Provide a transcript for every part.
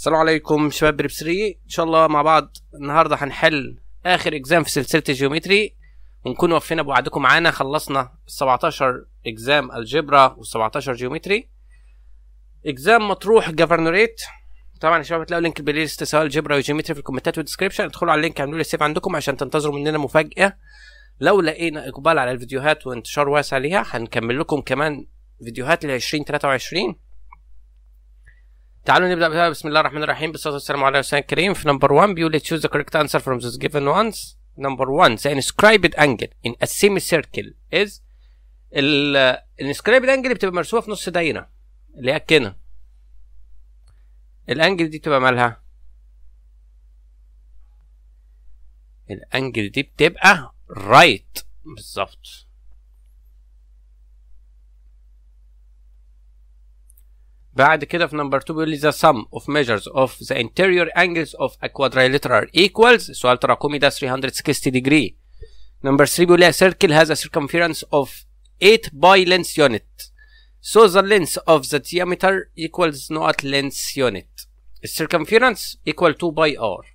السلام عليكم شباب بريب 3 ان شاء الله مع بعض النهارده هنحل اخر اكزام في سلسله الجيومتري ونكون وفينا بوعدكم معانا خلصنا ال 17 اكزام الجبرا وال 17 جيومتري اكزام مطروح جفرنوريت طبعا يا شباب هتلاقوا لينك البلاي ليست سواء الجبرا والجيومتري في الكومنتات والديسكربشن ادخلوا على اللينك اعملوا لي سيف عندكم عشان تنتظروا مننا مفاجاه لو لقينا اقبال على الفيديوهات وانتشار واسع ليها هنكمل لكم كمان فيديوهات ل 2023 تعالوا نبدا بها بسم الله الرحمن الرحيم بالصلاه والسلام على رسول الكريم في نمبر 1 بيقول لي ذا the انسر فروم from جيفن given نمبر 1 the inscribed انجل ان ا سيمي سيركل از inscribed انجل بتبقى مرسومه في نص دايره اللي هي كده الانجل دي بتبقى مالها الانجل دي بتبقى رايت right. بالظبط بعد كده في نمبر 2 بيقول لي the sum of measures of the interior angles of a quadrilateral equals سؤال تراكمي ده 360 degree نمبر 3 بيقول لي a circle has a circumference of 8 by length unit so the length of the diameter equals not length unit circumference equal to by r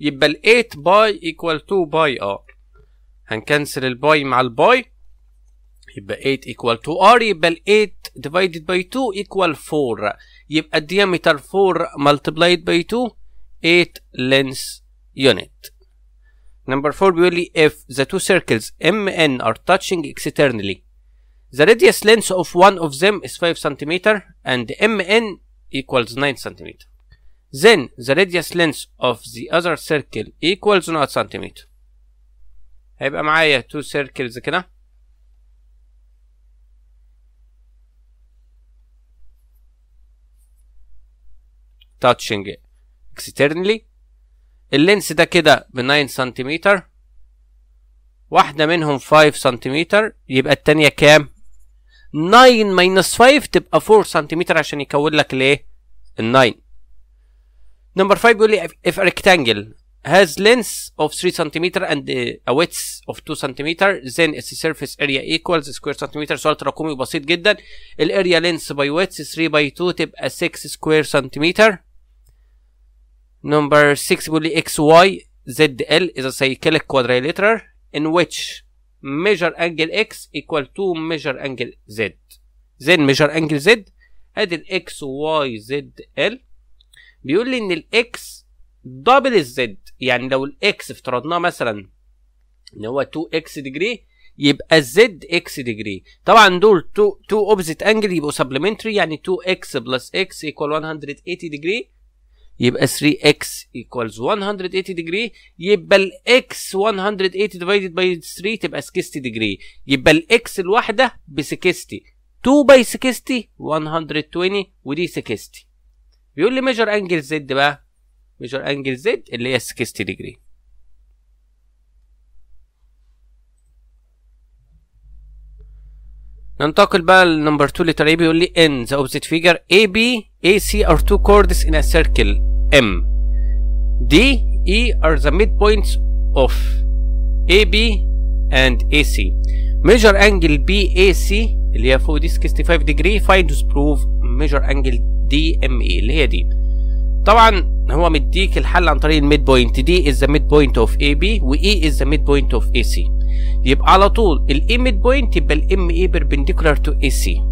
يبقى ال 8 by equal to by r هنكنسل الباي مع الباي يبقى 8 equal to r يبقى 8 divided by 2 equal 4 يبقى diameter 4 multiplied by 2 8 length unit number 4 بيقول لي if the two circles M N are touching externally the radius length of one of them is 5 cm and M N equals 9 cm then the radius length of the other circle equals 0 cm هيبقى معايا two circles كده تاتشنج اكسترنلي اللينس ده كده ب 9 سنتيمتر واحدة منهم 5 سنتيمتر يبقى التانية كام؟ 9 ماينس 5 تبقى 4 سنتيمتر عشان يكون لك الايه؟ ال 9 نمبر 5 بيقول لي if a rectangle has length of 3 سنتيمتر and a width of 2 سنتيمتر then its surface area equals square سنتيمتر سؤال تراكمي بسيط جدا الاريا length by width 3 by 2 تبقى 6 square سنتيمتر Number 6 بيقول لي اكس واي زد ال is a cyclic quadrilateral in which measure angle x equal to measure angle z. then measure angle z ادي الاكس واي زد ال بيقول لي ان الاكس دبل الزد يعني لو الاكس افترضناه مثلا ان هو 2 اكس ديجري يبقى الزد اكس ديجري طبعا دول 2 2 اوبزيت انجل يبقوا سبلمنتري يعني 2 اكس بلس اكس ايكوال 180 ديجري يبقى 3x equals 180 degree يبقى x 180 divided by 3 تبقى 60 degree يبقى x الواحده ب 60 2 by 60 120 ودي 60 بيقول لي ميجر انجل زد بقى ميجر انجل زد اللي هي 60 degree ننتقل بقى لنمبر 2 اللي طالع بيقول لي ان ذا اوبزيت فيجر اي بي اي سي ار تو كوردس ان ا سيركل M. D, E are the midpoints of AB and AC. Measure angle BAC اللي هي فوق دي 65 degree find prove measure angle DME اللي هي دي. طبعا هو مديك الحل عن طريق الميد بوينت دي از ذا ميد بوينت اوف اي بي واي از ذا ميد بوينت اوف اي سي يبقى على طول الاي ميد بوينت يبقى الام اي بيربنديكولار تو اي سي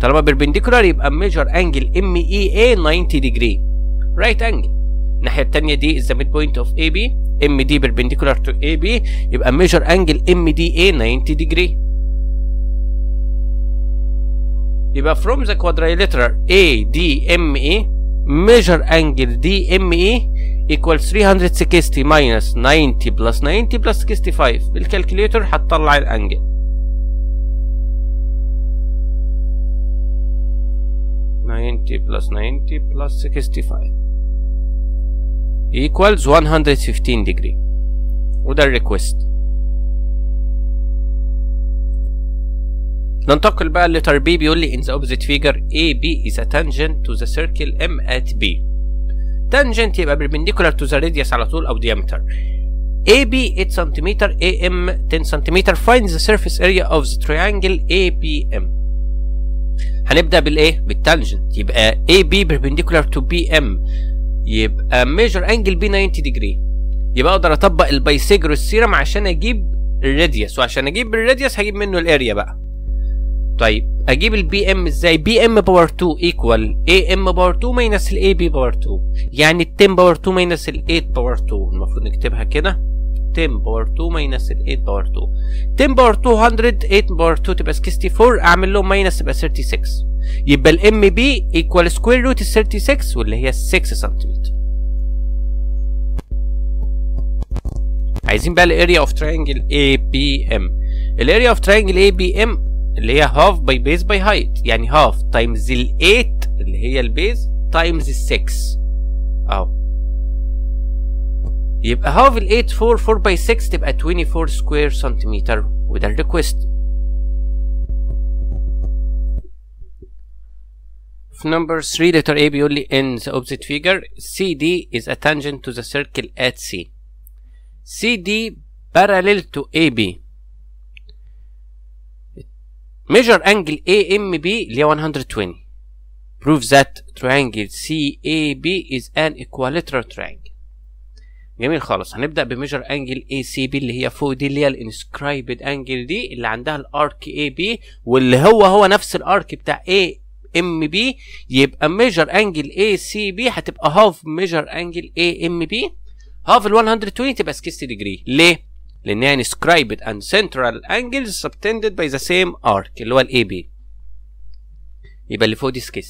طالما بيربنديكولار يبقى ميجر انجل ام اي اي 90 ديجري رايت انجل الناحيه الثانيه دي از ذا ميد بوينت اوف اي بي ام دي بيربنديكولار تو اي بي يبقى ميجر انجل ام دي اي 90 ديجري يبقى from the quadrilateral ADME measure angle DME equals 360 minus 90 plus 90 plus 65 بالكالكوليتر هتطلع الانجل ninety plus ninety plus sixty five equals 115 degree وده الريكوست ننتقل بقى للتر بي بيقول لي in the opposite figure AB is a tangent to the circle M at B tangent يبقى perpendicular to the radius على طول أو diameter AB 8 cm AM 10 cm find the surface area of the triangle ABM هنبدأ بالإيه؟ بالتانجنت يبقى AB perpendicular to BM يبقى ميجر انجل بي 90 ديجري يبقى اقدر اطبق البايسيجروس سيرم عشان اجيب الراديوس وعشان اجيب الراديوس هجيب منه الاريا بقى طيب اجيب البي ام ازاي بي ام باور 2 ايكوال اي ام باور 2 ماينس الاي بي باور 2 يعني 10 باور 2 ماينس ال 8 باور 2 المفروض نكتبها كده 10 باور 2 ماينس ال 8 باور 2 10 باور 200 8 باور 2 تبقى 64 اعمل لهم ماينس تبقى 36 يبقى الام بي ايكوال سكوير روت ال 36 واللي هي 6 سنتيمتر عايزين بقى الاريا اوف تراينجل اي بي ام الاريا اوف تراينجل اي بي ام اللي هي هاف باي بيز باي هايت يعني هاف تايمز ال 8 اللي هي البيز تايمز ال 6 اهو يبقى هاف ال 8 4 4 باي 6 تبقى 24 سكوير سنتيمتر وده الريكوست If number 3 letter AB only ends the opposite figure, CD is a tangent to the circle at C. CD parallel to AB. Measure angle AMB اللي 120. Prove that triangle CAB is an equilateral triangle. جميل خالص هنبدأ بميجر انجل ACB اللي هي فوق دي اللي هي الانسكرايبد انجل دي اللي عندها الارك اي بي واللي هو هو نفس الارك بتاع A. ام بي يبقى ميجر انجل اي سي بي هتبقى هاف ميجر انجل اي ام بي هاف ال 120 تبقى 60 ديجري ليه؟ لان يعني سكرايبد اند سنترال انجلز سبتندد باي ذا سيم ارك اللي هو الاي بي يبقى اللي فوق دي 60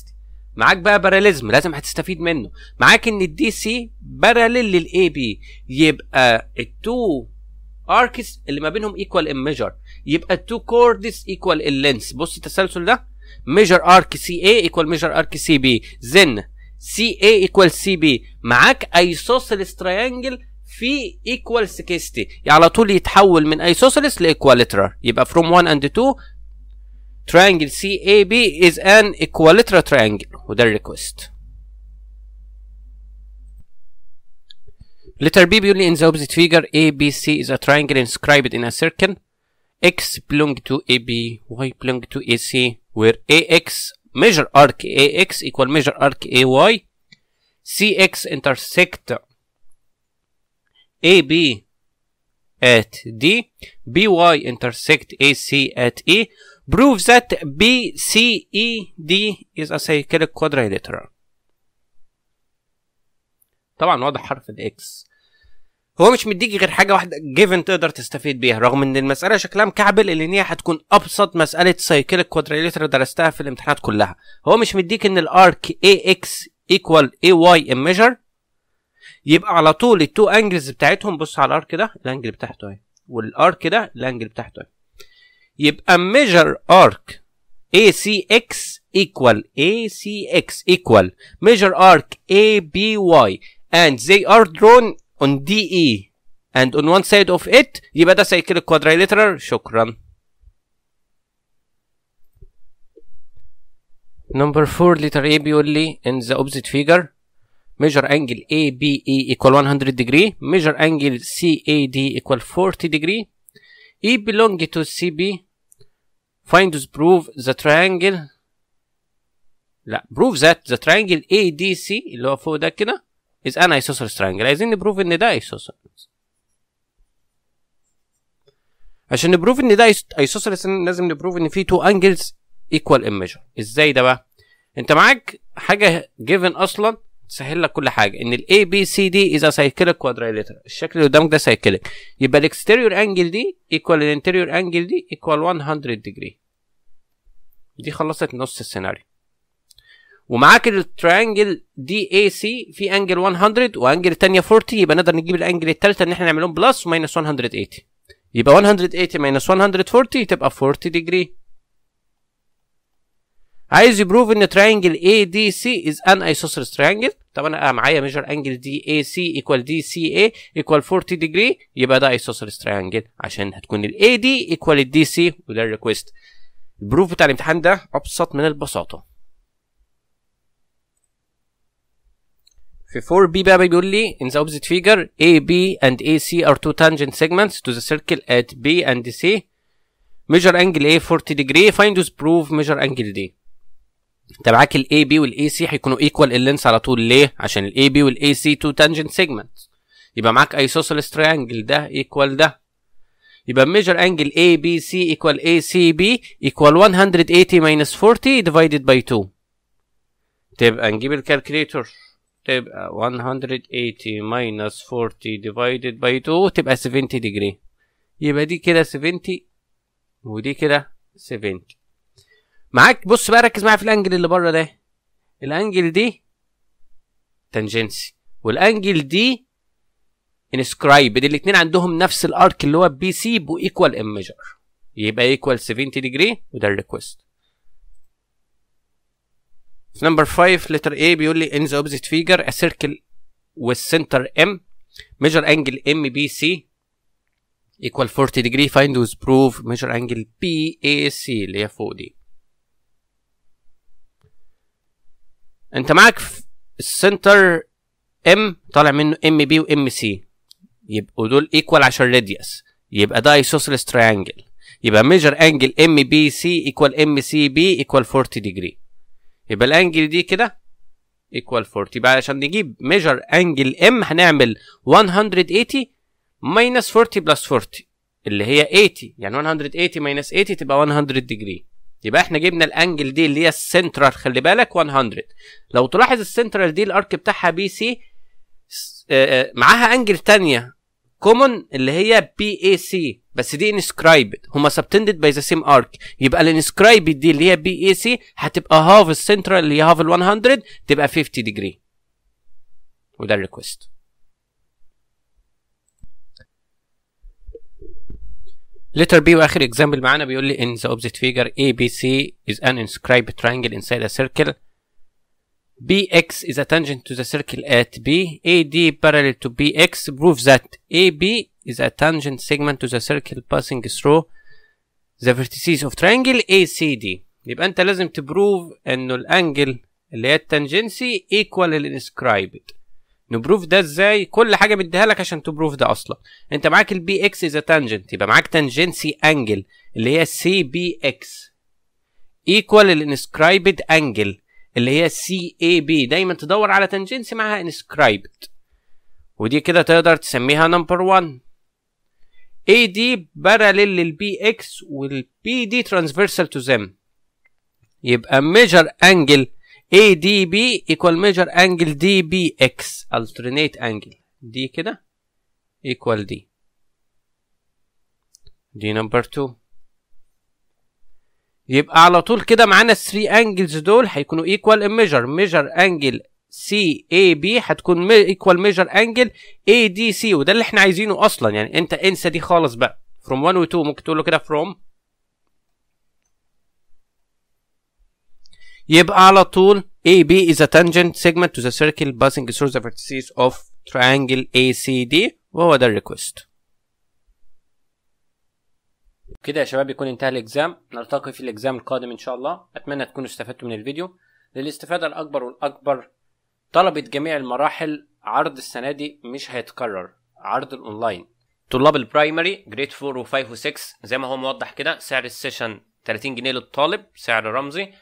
معاك بقى باراليزم لازم هتستفيد منه معاك ان الدي سي باراليل للاي بي يبقى التو اركس اللي ما بينهم ايكوال ان ميجر يبقى التو كوردس ايكوال اللينس بص التسلسل ده ميجر ارك سي اي ايكوال ميجر ارك سي بي ذن سي اي ايكوال سي بي معاك ايسوسيلس تريانجل في ايكوال 60 يعني على طول يتحول من ايسوسيلس لايكواليترال يبقى فروم 1 اند 2 triangle CAB is an equilateral triangle وده الريكوست letter B بيقول لي in the opposite figure ABC is a triangle inscribed in a circle X belong to AB Y belong to AC where ax measure arc ax equal measure arc ay cx intersect ab at d by intersect ac at e prove that bced is a cyclic quadrilateral طبعا واضح حرف الاكس هو مش مديك غير حاجه واحده جيفن تقدر تستفيد بيها رغم ان المساله شكلها مكعبل اللي هي هتكون ابسط مساله سايكليك كوادريليتر درستها في الامتحانات كلها هو مش مديك ان الارك اي اكس ايكوال اي واي ام ميجر يبقى على طول التو انجلز بتاعتهم بص على الارك ده الانجل بتاعته اهي والارك ده الانجل بتاعته اهي يبقى ميجر ارك اي سي اكس ايكوال اي سي اكس ايكوال ميجر ارك اي بي واي and they are drawn on DE and on one side of it يبقى ده cyclic quadrilateral شكرا number 4 letter A بيقول لي in the opposite figure measure angle ABE equal 100 degree measure angle CAD equal 40 degree E belong to CB find to prove the triangle لا prove that the triangle ADC اللي هو فوق ده كده از ان isosceles ترينجل عايزين نبروف ان ده isosceles عشان نبروف ان ده isosceles لازم نبروف ان في تو انجلز ايكوال ان ميجر ازاي ده بقى انت معاك حاجه جيفن اصلا تسهل لك كل حاجه ان الاي بي سي دي از سايكليك كوادريليتر الشكل اللي قدامك ده سايكليك يبقى الاكستيريور انجل دي ايكوال الانتيريور انجل دي ايكوال 100 ديجري دي خلصت نص السيناريو ومعاك التريانجل دي اي سي في انجل 100 وانجل الثانيه 40 يبقى نقدر نجيب الانجل الثالثه ان احنا نعملهم بلس وماينس 180 يبقى 180 ماينس 140 تبقى 40 ديجري عايز يبروف ان تريانجل اي دي سي از ان ايسوسرس تريانجل طب انا آه، معايا ميجر انجل دي اي سي ايكوال دي سي اي ايكوال 40 ديجري يبقى ده ايسوسرس تريانجل عشان هتكون الاي دي ايكوال الدي سي وده الريكويست البروف بتاع الامتحان ده ابسط من البساطه في 4 b بقى بيقول لي in the opposite figure AB and AC are two tangent segments to the circle at B and C measure angle A 40 degree find us proof measure angle D انت معاك ال AB وال AC هيكونوا equal اللينس على طول ليه؟ عشان ال AB وال AC two tangent segments يبقى معاك isosceles triangle ده equal ده يبقى measure angle ABC equal ACB equal 180 minus 40 divided by 2 تبقى نجيب الكالكليتر تبقى 180 minus 40 divided by 2 تبقى 70 degree يبقى دي كده 70 ودي كده 70 معاك بص بقى ركز معايا في الانجل اللي بره ده الانجل دي تانجنسي والانجل دي دي الاثنين عندهم نفس الارك اللي هو بي سي بو ايكوال ام ميجر يبقى ايكوال 70 ديجري وده الريكوست نمبر 5 لتر A بيقول لي ان ذا اوبزيت فيجر ا سيركل والسنتر ام ميجر انجل ام بي سي ايكوال 40 ديجري فايند وذ بروف ميجر انجل بي اي سي اللي هي فوق دي انت معاك السنتر ام طالع منه ام بي وام سي يبقوا دول ايكوال عشان راديوس يبقى ده ايسوسلس تريانجل يبقى ميجر انجل ام بي سي ايكوال ام سي بي ايكوال 40 ديجري يبقى الانجل دي كده ايكوال 40 يبقى عشان نجيب ميجر انجل ام هنعمل 180 ماينس 40 بلس 40 اللي هي 80 يعني 180 ماينس 80 تبقى 100 ديجري يبقى احنا جبنا الانجل دي اللي هي السنترال خلي بالك 100 لو تلاحظ السنترال دي الارك بتاعها بي سي آه، آه، معاها انجل ثانيه كومون اللي هي بي اي سي بس دي انسكرايبد هما سبتندد باي ذا سيم ارك يبقى الانسكرايبد دي اللي هي بي اي سي هتبقى هاف السنترال اللي هي هاف ال 100 تبقى 50 ديجري وده الريكوست letter B واخر example معانا بيقول لي in the object figure ABC is an inscribed triangle inside a circle bx is a tangent to the circle at b ad parallel to bx proves that ab is a tangent segment to the circle passing through the vertices of triangle acd يبقى انت لازم تبروف انه الانجل اللي هي التانجنسي ايكوال الانسكرايبد نبروف ده ازاي كل حاجه مديها لك عشان تبروف ده اصلا انت معاك البي اكس از تانجنت يبقى معاك تانجنسي انجل اللي هي سي بي اكس ايكوال الانسكرايبد انجل اللي هي سي اي بي دايما تدور على تنجنسي معها انسكرايبت ودي كده تقدر تسميها نمبر 1 اي دي باراليل للبي اكس والبي دي ترانسفيرسال تو زم يبقى ميجر انجل اي دي بي ايكوال ميجر انجل دي بي اكس الترنيت انجل دي كده ايكوال دي دي نمبر 2 يبقى على طول كده معانا ال 3 angles دول هيكونوا equal in measure measure angle CAB هتكون equal measure angle ADC وده اللي احنا عايزينه اصلا يعني انت انسى دي خالص بقى from 1 و 2 ممكن تقول له كده from يبقى على طول AB is a tangent segment to the circle passing through the vertices of triangle ACD وهو ده الريكوست كده يا شباب يكون انتهى الاكزام نلتقي في الاكزام القادم ان شاء الله اتمنى تكونوا استفدتوا من الفيديو للاستفاده الاكبر والاكبر طلبة جميع المراحل عرض السنه دي مش هيتكرر عرض الاونلاين طلاب البرايمري جريد 4 و5 و6 زي ما هو موضح كده سعر السيشن 30 جنيه للطالب سعر رمزي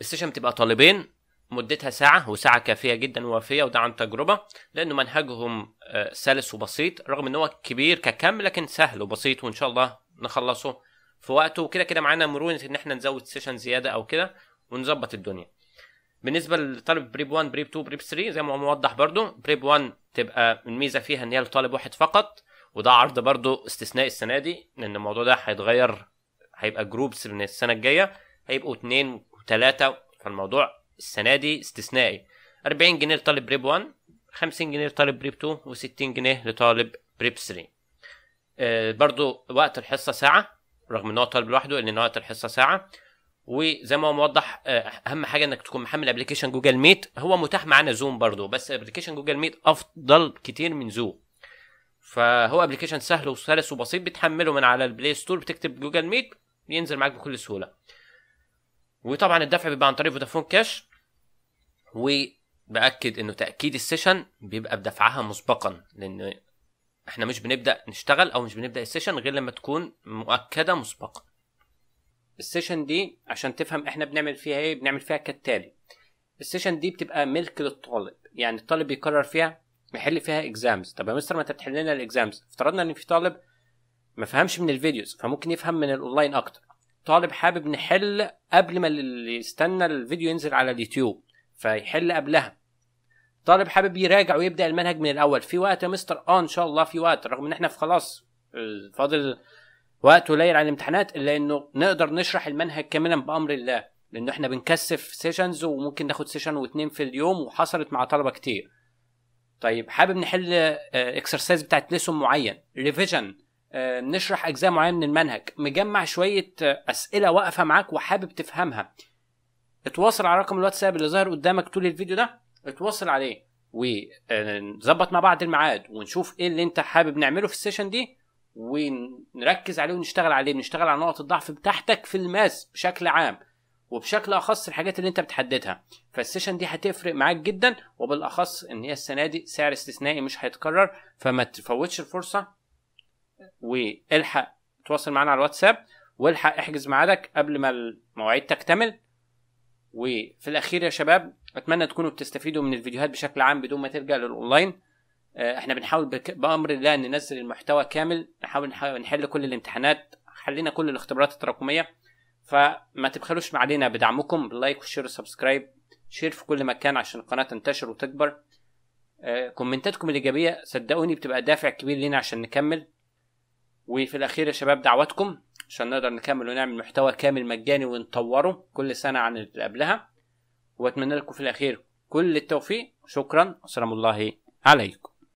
السيشن بتبقى طالبين مدتها ساعة وساعة كافية جدا ووافية وده عن تجربة لأنه منهجهم آه، سلس وبسيط رغم إن هو كبير ككم لكن سهل وبسيط وإن شاء الله نخلصه في وقته وكده كده معانا مرونه ان احنا نزود سيشن زياده او كده ونظبط الدنيا بالنسبه لطالب بريب 1 بريب 2 بريب 3 زي ما هو موضح برضو بريب 1 تبقى الميزه فيها ان هي لطالب واحد فقط وده عرض برضو استثناء السنه دي لان الموضوع ده هيتغير هيبقى جروبس من السنه الجايه هيبقوا اتنين وتلاته فالموضوع السنه دي استثنائي 40 جنيه لطالب بريب 1 50 جنيه لطالب بريب 2 و60 جنيه لطالب بريب 3 آه، برضو وقت الحصه ساعه رغم ان هو طالب لوحده ان وقت الحصه ساعه وزي ما هو موضح آه، اهم حاجه انك تكون محمل ابلكيشن جوجل ميت هو متاح معانا زوم برضو بس ابلكيشن جوجل ميت افضل كتير من زوم فهو ابلكيشن سهل وسلس وبسيط بتحمله من على البلاي ستور بتكتب جوجل ميت بينزل معاك بكل سهوله وطبعا الدفع بيبقى عن طريق فودافون كاش وباكد انه تاكيد السيشن بيبقى بدفعها مسبقا لان احنا مش بنبدا نشتغل او مش بنبدا السيشن غير لما تكون مؤكده مسبقا السيشن دي عشان تفهم احنا بنعمل فيها ايه بنعمل فيها كالتالي السيشن دي بتبقى ملك للطالب يعني الطالب بيقرر فيها بيحل فيها اكزامز طب يا مستر ما انت بتحل لنا الاكزامز افترضنا ان في طالب ما فهمش من الفيديوز فممكن يفهم من الاونلاين اكتر طالب حابب نحل قبل ما اللي يستنى الفيديو ينزل على اليوتيوب فيحل قبلها طالب حابب يراجع ويبدا المنهج من الاول في وقت يا مستر اه ان شاء الله في وقت رغم ان احنا في خلاص آه، فاضل وقت قليل عن الامتحانات الا انه نقدر نشرح المنهج كاملا بامر الله لانه احنا بنكثف سيشنز وممكن ناخد سيشن واثنين في اليوم وحصلت مع طلبه كتير طيب حابب نحل اكسرسايز آه، بتاعت ليسون معين ريفيجن آه، نشرح اجزاء معينه من المنهج مجمع شويه اسئله واقفه معاك وحابب تفهمها اتواصل على رقم الواتساب اللي ظاهر قدامك طول الفيديو ده اتواصل عليه ونظبط مع بعض الميعاد ونشوف ايه اللي انت حابب نعمله في السيشن دي ونركز عليه ونشتغل عليه نشتغل على نقط الضعف بتاعتك في الماس بشكل عام وبشكل اخص الحاجات اللي انت بتحددها فالسيشن دي هتفرق معاك جدا وبالاخص ان هي السنه دي سعر استثنائي مش هيتكرر فما تفوتش الفرصه والحق تواصل معانا على الواتساب والحق احجز ميعادك قبل ما المواعيد تكتمل وفي الاخير يا شباب اتمنى تكونوا بتستفيدوا من الفيديوهات بشكل عام بدون ما ترجع للاونلاين آه، احنا بنحاول بك... بامر الله ننزل المحتوى كامل نحاول نحل كل الامتحانات حلينا كل الاختبارات التراكميه فما تبخلوش علينا بدعمكم باللايك والشير والسبسكرايب شير في كل مكان عشان القناه تنتشر وتكبر آه كومنتاتكم الايجابيه صدقوني بتبقى دافع كبير لينا عشان نكمل وفي الاخير يا شباب دعواتكم عشان نقدر نكمل ونعمل محتوى كامل مجاني ونطوره كل سنه عن اللي قبلها واتمنى لكم في الاخير كل التوفيق شكرا والسلام الله عليكم